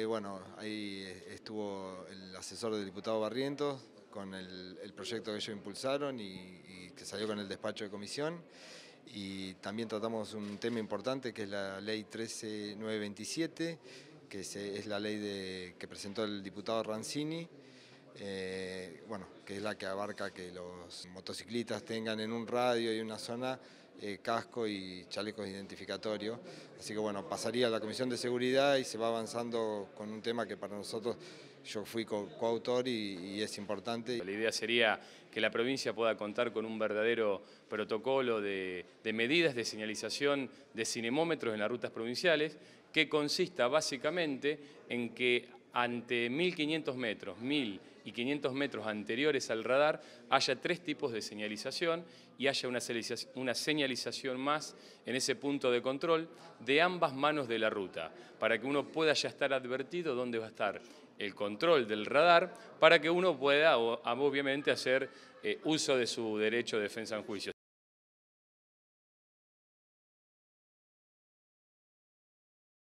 Eh, bueno, ahí eh, estuvo el asesor del diputado Barrientos con el, proyecto que ellos impulsaron y, que salió con el despacho de comisión. Y también tratamos un tema importante que es la ley 13927, que es, la ley que presentó el diputado Rancini. Eh, bueno, que es la que abarca que los motociclistas tengan en un radio y una zona eh, casco y chalecos identificatorios. Así que bueno, pasaría a la Comisión de Seguridad y se va avanzando con un tema que para nosotros yo fui coautor y, es importante. La idea sería que la provincia pueda contar con un verdadero protocolo de medidas de señalización de cinemómetros en las rutas provinciales que consista básicamente en que ante 1500 metros, 1.500 y 500 metros anteriores al radar, haya tres tipos de señalización y haya una señalización, más en ese punto de control de ambas manos de la ruta, para que uno pueda ya estar advertido dónde va a estar el control del radar, para que uno pueda obviamente hacer eh, uso de su derecho de defensa en juicio.